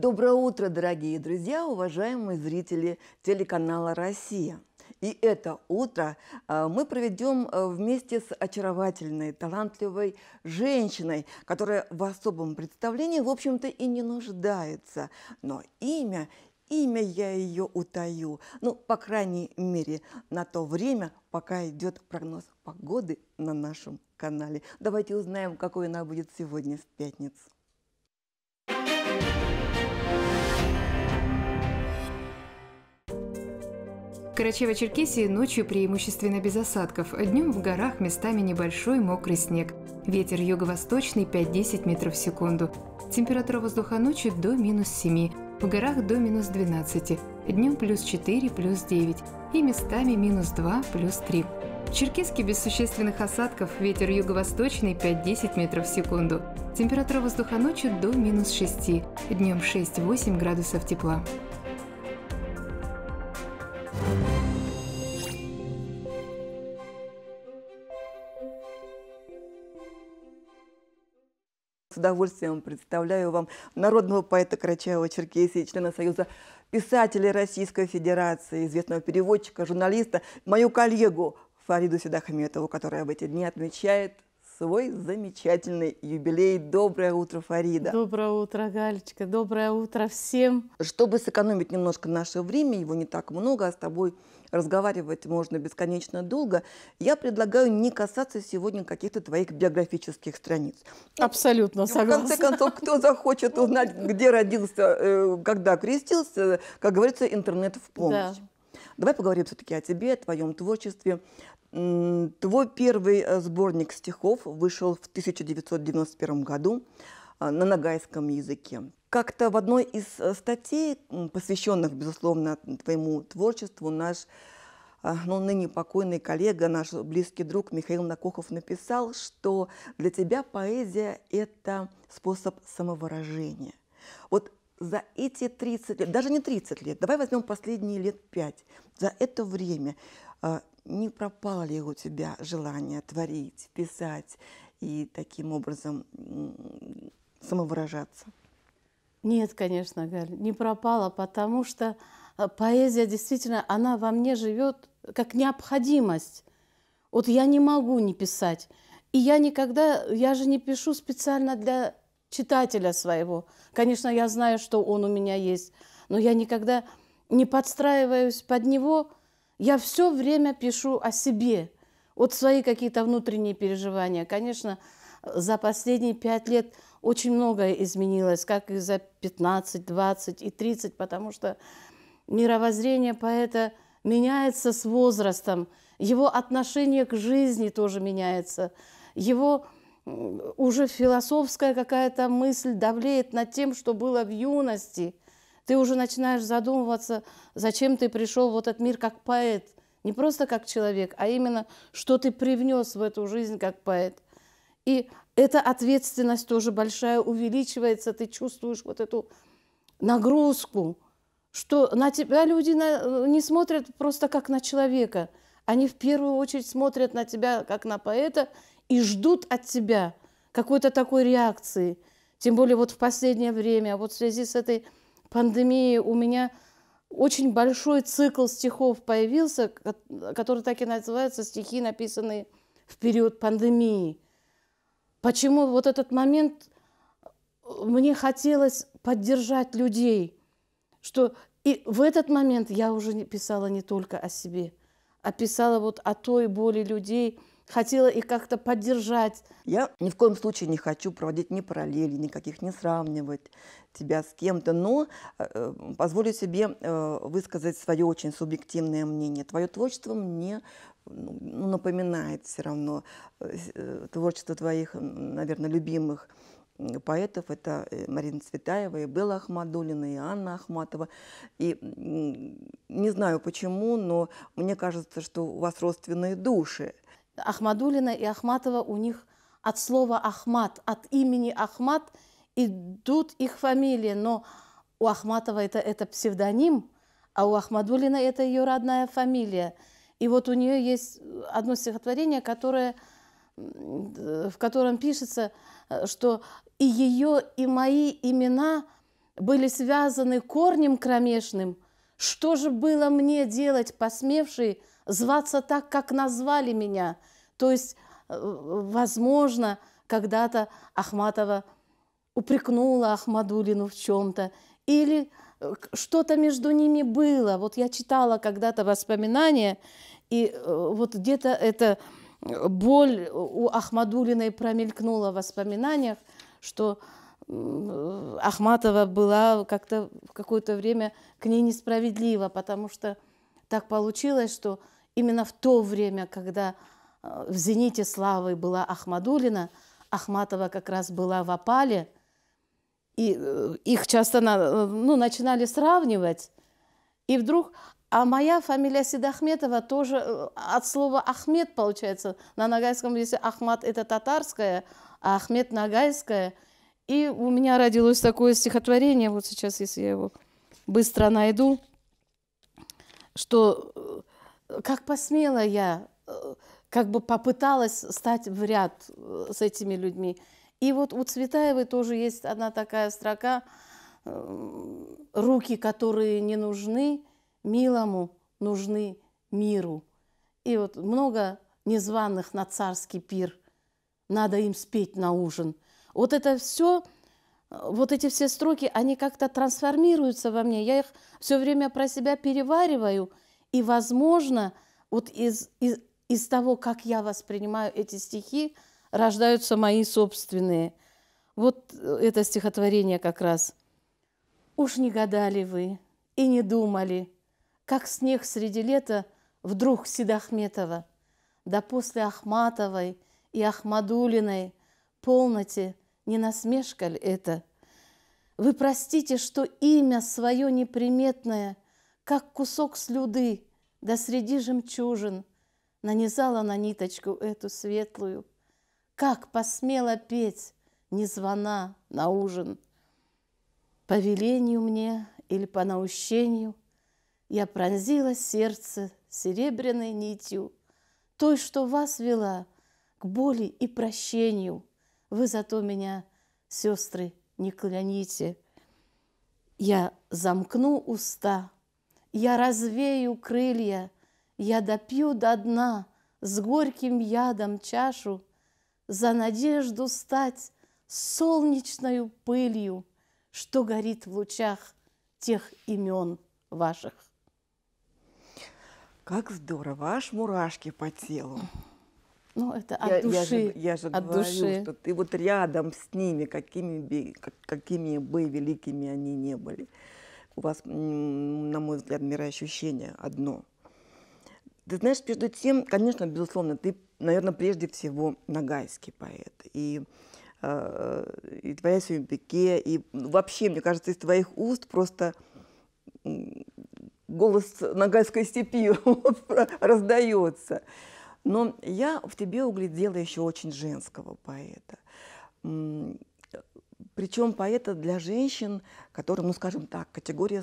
Доброе утро, дорогие друзья, уважаемые зрители телеканала «Россия». И это утро а, мы проведем а, вместе с очаровательной, талантливой женщиной, которая в особом представлении, в общем-то, и не нуждается. Но имя имя я ее утаю. Ну, по крайней мере, на то время, пока идет прогноз погоды на нашем канале. Давайте узнаем, какой она будет сегодня в пятницу. Карачево-Черкесии ночью преимущественно без осадков, днем в горах местами небольшой мокрый снег. Ветер юго-восточный 5-10 метров в секунду. Температура воздуха ночью до минус 7, в горах до минус 12, днем плюс 4, плюс 9 и местами минус 2, плюс 3. В Черкеске без существенных осадков, ветер юго-восточный 5-10 метров в секунду. Температура воздуха ночью до минус 6, днем 6-8 градусов тепла. удовольствием представляю вам народного поэта Карачаева-Черкесии, члена Союза писателей Российской Федерации, известного переводчика, журналиста, мою коллегу Фариду Седахметову, которая в эти дни отмечает свой замечательный юбилей. Доброе утро, Фарида. Доброе утро, Галечка. Доброе утро всем. Чтобы сэкономить немножко наше время, его не так много, а с тобой разговаривать можно бесконечно долго. Я предлагаю не касаться сегодня каких-то твоих биографических страниц. Ну, Абсолютно согласна. Ну, в конце концов, кто захочет узнать, где родился, э, когда крестился, как говорится, интернет в помощь. Давай поговорим все-таки о тебе, о твоем творчестве. Твой первый э, сборник стихов вышел в 1991 году. А, на нагайском языке. Как-то в одной из э, статей, посвященных, безусловно, твоему творчеству, наш а, ну, ныне покойный коллега, наш близкий друг Михаил Накохов написал, что для тебя поэзия – это способ самовыражения. Вот за эти 30 лет, даже не 30 лет, давай возьмем последние лет 5, за это время а, не пропало ли у тебя желание творить, писать и таким образом самовыражаться? Нет, конечно, Галя, не пропала, потому что э, поэзия действительно, она во мне живет как необходимость. Вот я не могу не писать. И я никогда, я же не пишу специально для читателя своего. Конечно, я знаю, что он у меня есть, но я никогда не подстраиваюсь под него. Я все время пишу о себе. Вот свои какие-то внутренние переживания. Конечно, за последние пять лет – очень многое изменилось, как и за 15, 20 и 30, потому что мировоззрение поэта меняется с возрастом, его отношение к жизни тоже меняется, его уже философская какая-то мысль давлеет над тем, что было в юности. Ты уже начинаешь задумываться, зачем ты пришел в этот мир как поэт, не просто как человек, а именно, что ты привнес в эту жизнь как поэт. И эта ответственность тоже большая увеличивается, ты чувствуешь вот эту нагрузку, что на тебя люди на, э, не смотрят просто как на человека. Они в первую очередь смотрят на тебя как на поэта и ждут от тебя какой-то такой реакции. Тем более вот в последнее время, вот в связи с этой пандемией у меня очень большой цикл стихов появился, который так и называется «Стихи, написанные в период пандемии». Почему вот этот момент э, мне хотелось поддержать людей, что и в этот момент я уже не писала не только о себе, а писала вот о той боли людей, хотела их как-то поддержать. Я ни в коем случае не хочу проводить ни параллели никаких, не сравнивать тебя с кем-то, но э, э, позволю себе э, высказать свое очень субъективное мнение. Твое творчество мне ну, ну, напоминает все равно э, э, творчество твоих, наверное, любимых поэтов. Это э, Марина Цветаева, и Белла Ахмадулина, и Анна Ахматова. И не знаю почему, но мне кажется, что у вас родственные души. Ахмадулина и Ахматова у них от слова Ахмат, от имени Ахмат идут их фамилии, но у Ахматова это, это псевдоним, а у Ахмадулина это ее родная фамилия – и вот у нее есть э, одно стихотворение, которое, в котором пишется, э, что и ее, и мои имена были связаны корнем кромешным. Что же было мне делать, посмевший зваться так, как назвали меня? То есть, э, возможно, когда-то Ахматова упрекнула Ахмадулину в чем-то, или Э, что-то между ними было. Вот я читала когда-то воспоминания, и э, вот где-то эта э, боль у Ахмадулиной промелькнула в воспоминаниях, что Ахматова была как-то в какое-то время к ней несправедлива, потому что так получилось, что именно в то время, когда в «Зените славы» была Ахмадулина, Ахматова как раз была в опале – и э, их часто э, ну, начинали сравнивать. И вдруг, а моя фамилия Сидахметова тоже э, от слова Ахмед получается. На нагайском Если Ахмад это татарская, а Ахмед нагайская. И у меня родилось такое стихотворение, вот сейчас, если я его быстро найду, что как посмела я, как бы попыталась стать в ряд с этими людьми. И вот у Цветаевой тоже есть одна такая строка э, «Руки, которые не нужны, милому нужны миру». И вот много незваных на царский пир, надо им спеть на ужин. Вот это все, э, вот эти все строки, они как-то трансформируются во мне. Я их все время про себя перевариваю. И, возможно, вот из, из, из того, как я воспринимаю эти стихи, рождаются мои собственные. Вот э, это стихотворение как раз. «Уж не гадали вы и не думали, как снег среди лета вдруг Седахметова, да после Ахматовой и Ахмадулиной полноте не насмешка ли это? Вы простите, что имя свое неприметное, как кусок слюды, да среди жемчужин, нанизала на ниточку эту светлую как посмела петь не звона на ужин? По велению мне или по наущению Я пронзила сердце серебряной нитью, Той, что вас вела к боли и прощению. Вы зато меня, сестры, не кляните. Я замкну уста, я развею крылья, Я допью до дна с горьким ядом чашу за надежду стать солнечной пылью, что горит в лучах тех имен ваших. Как здорово, аж мурашки по телу. Ну, это от я, души. Я же, я же от говорю, души. что ты вот рядом с ними, какими бы, какими бы великими они не были. У вас, на мой взгляд, мироощущение одно. Ты знаешь, между тем, конечно, безусловно, ты наверное, прежде всего нагайский поэт. И э, и твоя Сюмпике, и вообще, мне кажется, из твоих уст просто голос нагайской степи раздается. Но я в тебе углядела еще очень женского поэта. Причем поэта для женщин, которым, ну скажем так, категория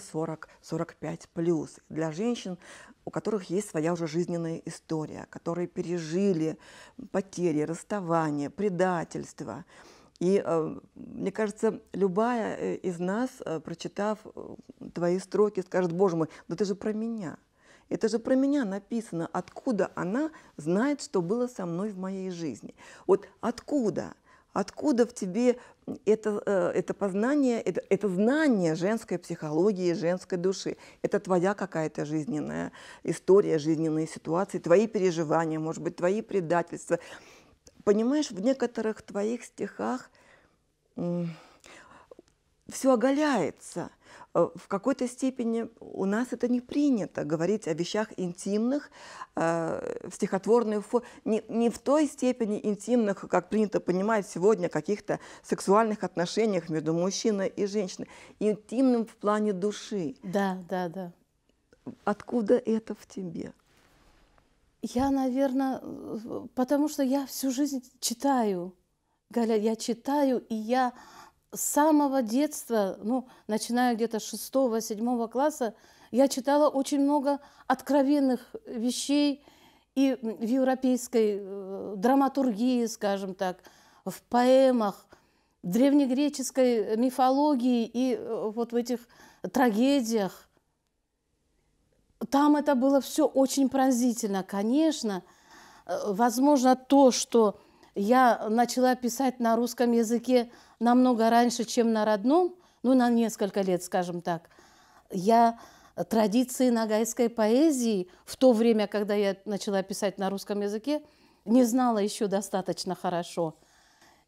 40-45 плюс, для женщин, у которых есть своя уже жизненная история, которые пережили потери, расставания, предательство. И э, мне кажется, любая э, из нас, э, прочитав твои строки, скажет, боже мой, да ты же про меня. Это же про меня написано, откуда она знает, что было со мной в моей жизни. Вот откуда? Откуда в тебе это, э, это познание, это, это знание женской психологии, женской души? Это твоя какая-то жизненная история, жизненные ситуации, твои переживания, может быть, твои предательства. Понимаешь, в некоторых твоих стихах все оголяется – Э, в какой-то степени у нас это не принято говорить о вещах интимных э, в стихотворной форме, не, не в той степени интимных, как принято понимать сегодня, каких-то сексуальных отношениях между мужчиной и женщиной, интимным в плане души. Да, да, да. Откуда это в тебе? Я, наверное, э, потому что я всю жизнь читаю. Галя, я читаю, и я с самого детства, ну, начиная где-то с 6-7 класса, я читала очень много откровенных вещей и в европейской э, драматургии, скажем так, в поэмах, в древнегреческой мифологии и э, вот в этих трагедиях. Там это было все очень пронзительно. Конечно, э, возможно, то, что я начала писать на русском языке – намного раньше, чем на родном, ну, на несколько лет, скажем так, я традиции нагайской поэзии в то время, когда я начала писать на русском языке, не знала еще достаточно хорошо.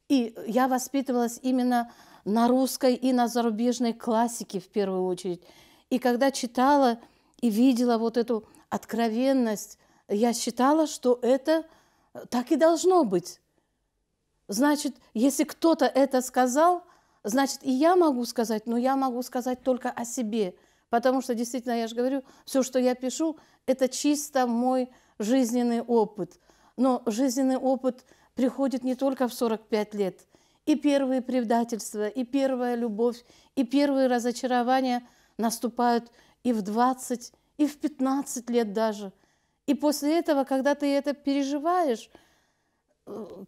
И я воспитывалась именно на русской и на зарубежной классике в первую очередь. И когда читала и видела вот эту откровенность, я считала, что это так и должно быть. Значит, если кто-то это сказал, значит, и я могу сказать, но я могу сказать только о себе. Потому что, действительно, я же говорю, все, что я пишу, это чисто мой жизненный опыт. Но жизненный опыт приходит не только в 45 лет. И первые предательства, и первая любовь, и первые разочарования наступают и в 20, и в 15 лет даже. И после этого, когда ты это переживаешь,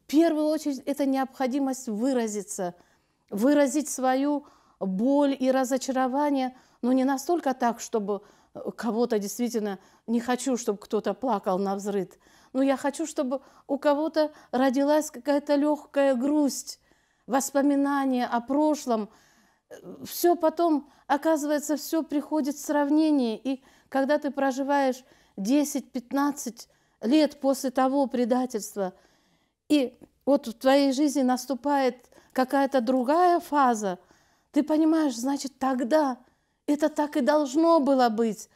первую очередь это необходимость выразиться, выразить свою боль и разочарование, но не настолько так, чтобы э, кого-то действительно не хочу, чтобы кто-то плакал на взрыд. Но я хочу, чтобы у кого-то родилась какая-то легкая грусть, воспоминания о прошлом. Все потом, оказывается, все приходит в сравнение. И когда ты проживаешь 10-15 лет после того предательства – и вот в твоей жизни наступает какая-то другая фаза, ты понимаешь, значит, тогда это так и должно было быть.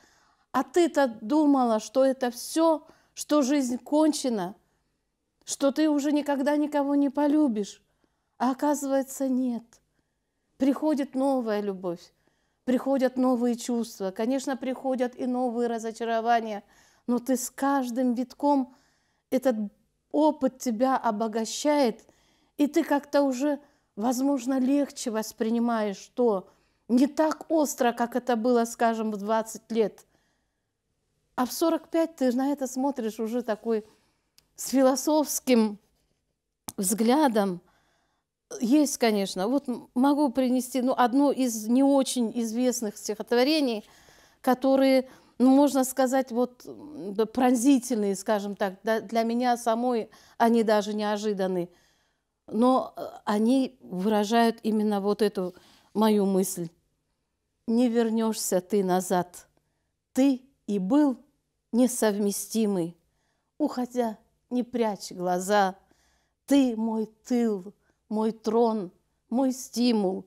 А ты-то думала, что это все, что жизнь кончена, что ты уже никогда никого не полюбишь. А оказывается, нет. Приходит новая любовь, приходят новые чувства, конечно, приходят и новые разочарования, но ты с каждым витком этот опыт тебя обогащает, и ты как-то уже, возможно, легче воспринимаешь то, не так остро, как это было, скажем, в 20 лет. А в 45 ты на это смотришь уже такой с философским взглядом. Есть, конечно. Вот могу принести ну, одно из не очень известных стихотворений, которые ну, можно сказать, вот пронзительные, скажем так, для меня самой они даже неожиданны. Но э, они выражают именно вот эту мою мысль. Не вернешься ты назад. Ты и был несовместимый. Уходя, ну, не прячь глаза. Ты мой тыл, мой трон, мой стимул.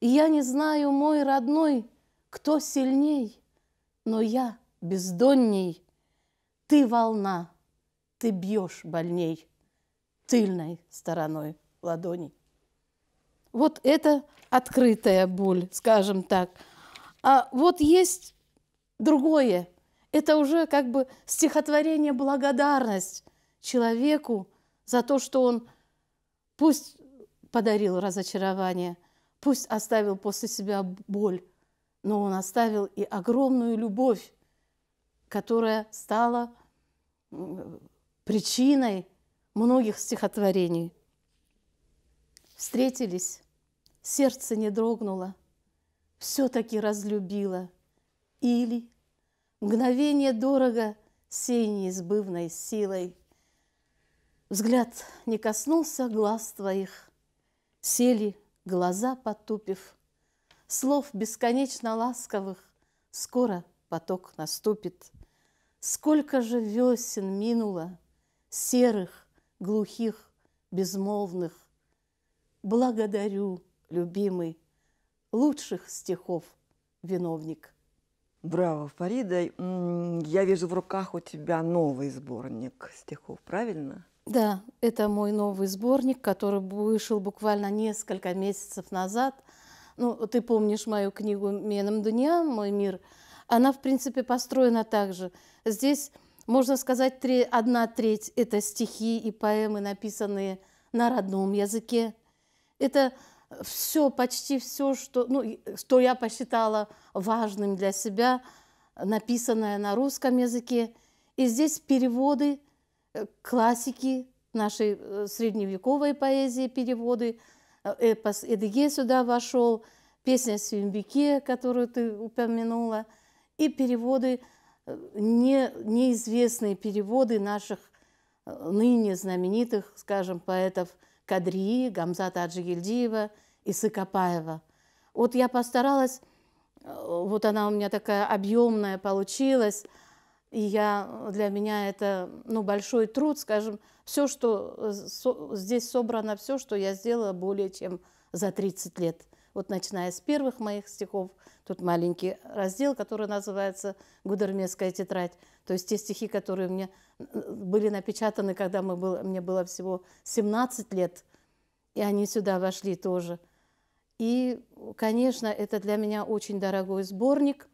И я не знаю, мой родной, кто сильней – но я бездонней. Ты волна, ты бьешь больней тыльной стороной ладони. Вот это открытая боль, скажем так. А вот есть другое. Это уже как бы стихотворение благодарность человеку за то, что он пусть подарил разочарование, пусть оставил после себя боль, но он оставил и огромную любовь, которая стала причиной многих стихотворений. Встретились, сердце не дрогнуло, все-таки разлюбила. Или мгновение дорого сей неизбывной силой. Взгляд не коснулся глаз твоих, сели, глаза потупив – слов бесконечно ласковых, скоро поток наступит. Сколько же весен минуло, серых, глухих, безмолвных. Благодарю, любимый, лучших стихов виновник. Браво, Фарида. Я вижу в руках у тебя новый сборник стихов, правильно? Да, это мой новый сборник, который вышел буквально несколько месяцев назад – ну, ты помнишь мою книгу «Меном Дня», «Мой мир», она, в принципе, построена так же. Здесь, можно сказать, три, одна треть – это стихи и поэмы, написанные на родном языке. Это все, почти все, что, ну, что я посчитала важным для себя, написанное на русском языке. И здесь переводы э, классики нашей э, средневековой поэзии, переводы – Э, эпос «Эдыге» сюда вошел, песня «Сюмбике», которую ты упомянула, и переводы, э, не, неизвестные переводы наших э, ныне знаменитых, скажем, поэтов Кадрии, Гамзата Аджигильдиева и Сыкопаева. Вот я постаралась, вот она у меня такая объемная получилась, и я, для меня это ну, большой труд, скажем, все, что э, со здесь собрано, все, что я сделала более чем за 30 лет. Вот начиная с первых моих стихов, тут маленький раздел, который называется «Гудермесская тетрадь». То есть те стихи, которые мне э, были напечатаны, когда мы было, мне было всего 17 лет, и они сюда вошли тоже. И, конечно, это для меня очень дорогой сборник –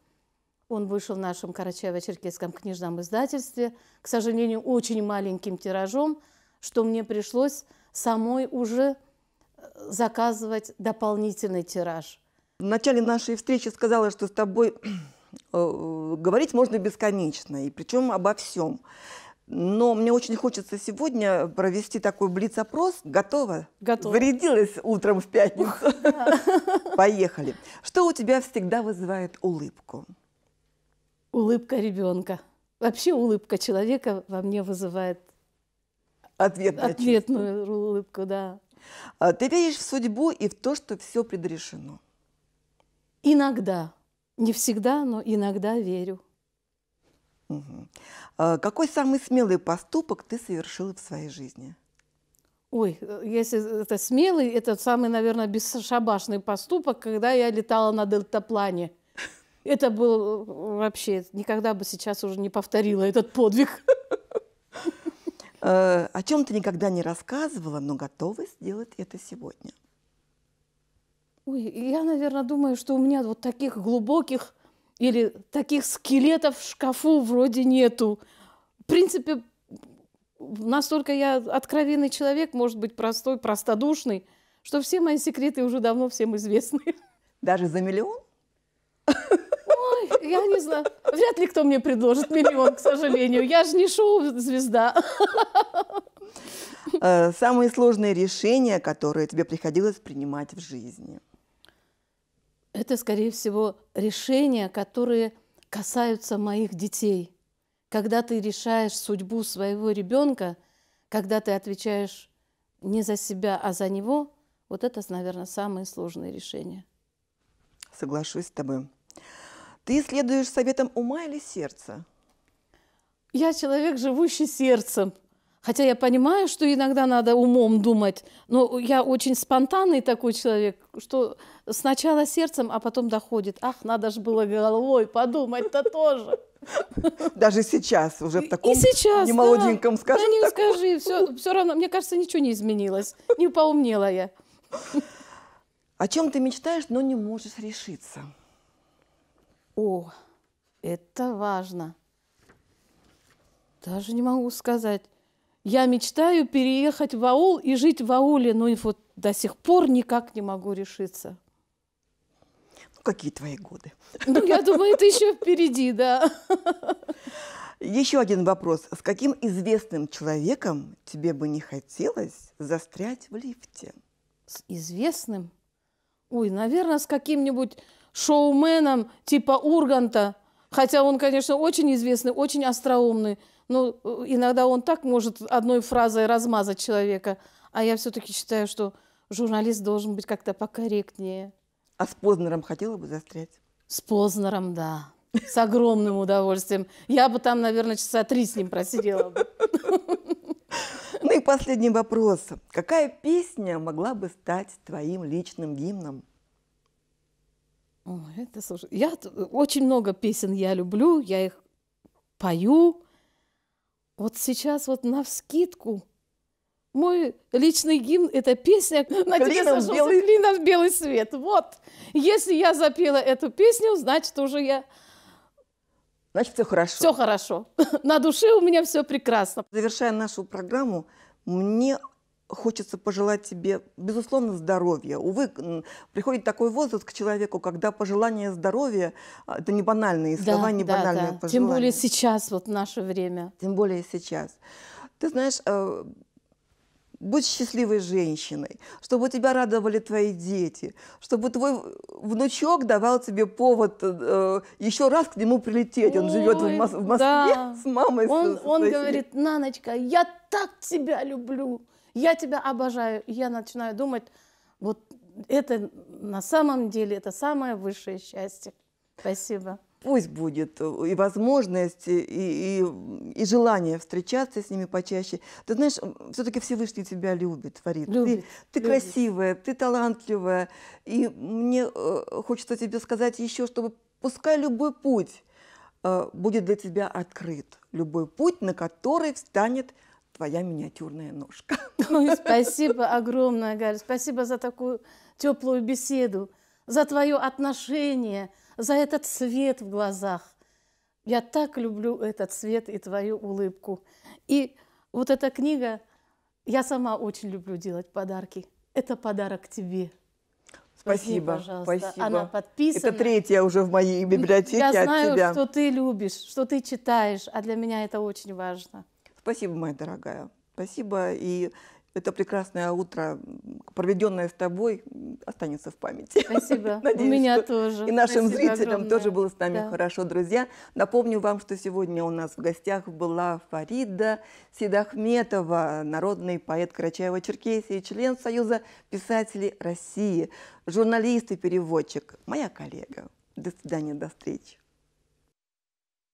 он вышел в нашем Карачаево-Черкесском книжном издательстве, к сожалению, очень маленьким тиражом, что мне пришлось самой уже э, заказывать дополнительный тираж. В начале э, нашей встречи сказала, что с тобой э, говорить можно бесконечно, и причем обо всем. Но мне очень хочется сегодня провести такой блиц-опрос. Готова? Готова. Зарядилась утром в пятницу. Поехали. Что у тебя всегда вызывает улыбку? Улыбка ребенка. Вообще улыбка человека во мне вызывает Ответное ответную чувство. улыбку, да. А ты веришь в судьбу и в то, что все предрешено? Иногда. Не всегда, но иногда верю. Угу. А какой самый смелый поступок ты совершила в своей жизни? Ой, э, если это смелый, это самый, наверное, бесшабашный поступок, когда я летала на дельтаплане – это был э, вообще, никогда бы сейчас уже не повторила этот подвиг. Э, о чем ты никогда не рассказывала, но готова сделать это сегодня? Ой, я, наверное, думаю, что у меня вот таких глубоких или таких скелетов в шкафу вроде нету. В принципе, настолько я откровенный человек, может быть, простой, простодушный, что все мои секреты уже давно всем известны. Даже за миллион? Ой, я не знаю. Вряд ли кто мне предложит миллион, к сожалению. Я же не шоу-звезда. Э, самые сложные решения, которые тебе приходилось принимать в жизни? Это, скорее всего, решения, которые касаются моих детей. Когда ты решаешь судьбу своего ребенка, когда ты отвечаешь не за себя, а за него, вот это, наверное, самые сложные решения. Соглашусь с тобой. Ты следуешь советам ума или сердца? Я человек, живущий сердцем. Хотя я понимаю, что иногда надо умом думать, но я очень спонтанный такой человек, что сначала сердцем, а потом доходит. Ах, надо же было головой подумать-то тоже. Даже сейчас, уже в таком и немолоденьком, да. скажем Да не скажи, все, все равно, мне кажется, ничего не изменилось, не поумнела я. О чем ты мечтаешь, но не можешь решиться? О, это важно. Даже не могу сказать. Я мечтаю переехать в аул и жить в ауле, но вот до сих пор никак не могу решиться. Ну, какие твои годы? Ну, я думаю, это еще впереди, да. Еще один вопрос. С каким известным человеком тебе бы не хотелось застрять в лифте? С известным? Ой, наверное, с каким-нибудь шоуменом типа Урганта, хотя он, конечно, очень известный, очень остроумный, но э, иногда он так может одной фразой размазать человека, а я все-таки считаю, что журналист должен быть как-то покорректнее. А с Познером хотела бы застрять? С Познером, да. С огромным удовольствием. Я бы там, наверное, часа три с ним просидела бы. Ну и последний вопрос. Какая песня могла бы стать твоим личным гимном? Ой, это слушай. Я очень много песен я люблю, я их пою. Вот сейчас вот на вскидку мой личный гимн – это песня «На тебе сошелся белый... клином белый свет». Вот. Если я запела эту песню, значит, уже я Значит, все хорошо. Все хорошо. На душе у меня все прекрасно. Завершая нашу программу, мне хочется пожелать тебе, безусловно, здоровья. Увы, приходит такой возраст к человеку, когда пожелание здоровья а, – это не банальные слова, да, не да, банальные да. пожелания. Тем более сейчас, вот наше время. Тем более сейчас. Ты знаешь, э, будь счастливой женщиной, чтобы тебя радовали твои дети, чтобы твой внучок давал тебе повод э, еще раз к нему прилететь. Он Ой, живет в, Мос в Москве да. с мамой. Он, с, он говорит, Наночка, я так тебя люблю я тебя обожаю. я начинаю думать, вот это на самом деле, это самое высшее счастье. Спасибо. Пусть будет э, и возможность, и, и, и желание встречаться с ними почаще. Ты знаешь, все-таки Всевышний тебя любит, Фарид. Любит, ты ты любит. красивая, ты талантливая. И мне э, хочется тебе сказать еще, чтобы пускай любой путь э, будет для тебя открыт. Любой путь, на который встанет твоя миниатюрная ножка. Ой, спасибо огромное, Галя. Спасибо за такую теплую беседу, за твое отношение, за этот свет в глазах. Я так люблю этот свет и твою улыбку. И вот эта книга, я сама очень люблю делать подарки. Это подарок тебе. Спасибо, спасибо. спасибо. Она подписана. Это третья уже в моей библиотеке Я знаю, от тебя. что ты любишь, что ты читаешь, а для меня это очень важно. Спасибо, моя дорогая. Спасибо. И это прекрасное утро, проведенное с тобой, останется в памяти. Спасибо. Надеюсь, У меня тоже. И нашим Спасибо зрителям огромное. тоже было с нами да. хорошо, друзья. Напомню вам, что сегодня у нас в гостях была Фарида Седахметова, народный поэт Карачаева-Черкесии, член Союза писателей России, журналист и переводчик, моя коллега. До свидания, до встречи.